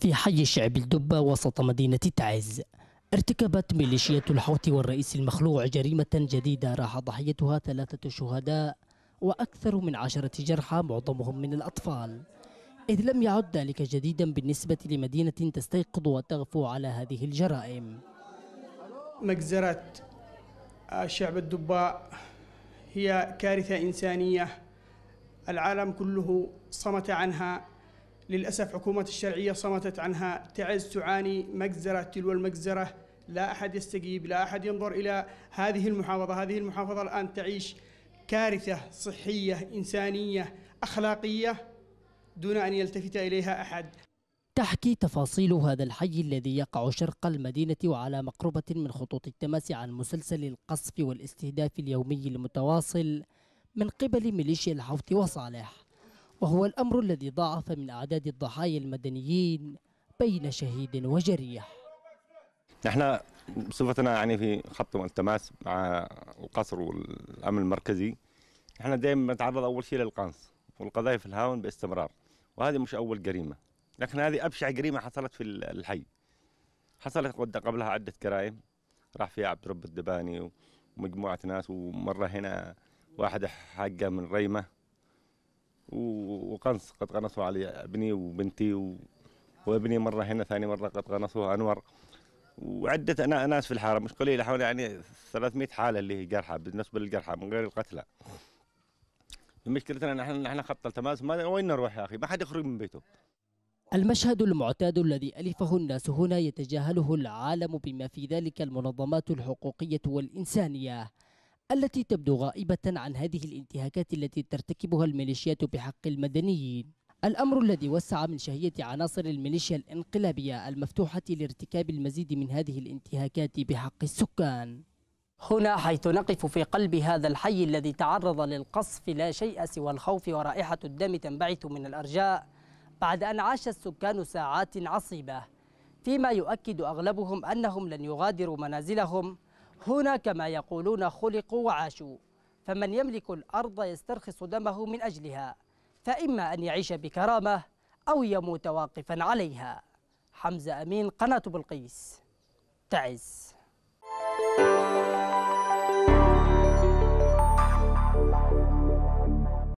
في حي شعب الدبة وسط مدينة تعز ارتكبت ميليشيات الحوثي والرئيس المخلوع جريمة جديدة راح ضحيتها ثلاثة شهداء وأكثر من عشرة جرحى معظمهم من الأطفال إذ لم يعد ذلك جديدا بالنسبة لمدينة تستيقظ وتغفو على هذه الجرائم مجزرة آه، شعب الدباء هي كارثة إنسانية العالم كله صمت عنها للأسف حكومة الشرعية صمتت عنها تعز تعاني مجزرة تلو المجزرة لا أحد يستجيب لا أحد ينظر إلى هذه المحافظة هذه المحافظة الآن تعيش كارثة صحية إنسانية أخلاقية دون أن يلتفت إليها أحد تحكي تفاصيل هذا الحي الذي يقع شرق المدينة وعلى مقربة من خطوط التماس عن مسلسل القصف والاستهداف اليومي المتواصل من قبل ميليشيا الحوث وصالح وهو الأمر الذي ضاعف من أعداد الضحايا المدنيين بين شهيد وجريح نحن بصفتنا يعني في خط التماس مع القصر والأمن المركزي نحن دائما نتعرض أول شيء للقنص والقذائف في الهاون باستمرار وهذه مش أول جريمة لكن هذه أبشع جريمة حصلت في الحي حصلت قبلها عدة جرائم راح فيها عبد رب الدباني ومجموعة ناس ومرة هنا واحد حاجة من ريمة وقنص قد قنصوا علي ابني وبنتي و... وابني مره هنا ثاني مره قد قنصوه انور وعده أنا ناس في الحاره مش قليله حوالي يعني 300 حاله اللي هي جرحى بالنسبه للجرحى من غير القتلى مشكلتنا نحن نحن خط التماس ما وين نروح يا اخي ما حد يخرج من بيته المشهد المعتاد الذي ألفه الناس هنا يتجاهله العالم بما في ذلك المنظمات الحقوقية والإنسانية التي تبدو غائبة عن هذه الانتهاكات التي ترتكبها الميليشيات بحق المدنيين الأمر الذي وسع من شهية عناصر الميليشيا الانقلابية المفتوحة لارتكاب المزيد من هذه الانتهاكات بحق السكان هنا حيث نقف في قلب هذا الحي الذي تعرض للقصف لا شيء سوى الخوف ورائحة الدم تنبعث من الأرجاء بعد أن عاش السكان ساعات عصيبة فيما يؤكد أغلبهم أنهم لن يغادروا منازلهم هنا كما يقولون خلقوا وعاشوا فمن يملك الأرض يسترخص دمه من أجلها فإما أن يعيش بكرامة أو يموت واقفا عليها حمزة أمين قناة بلقيس تعز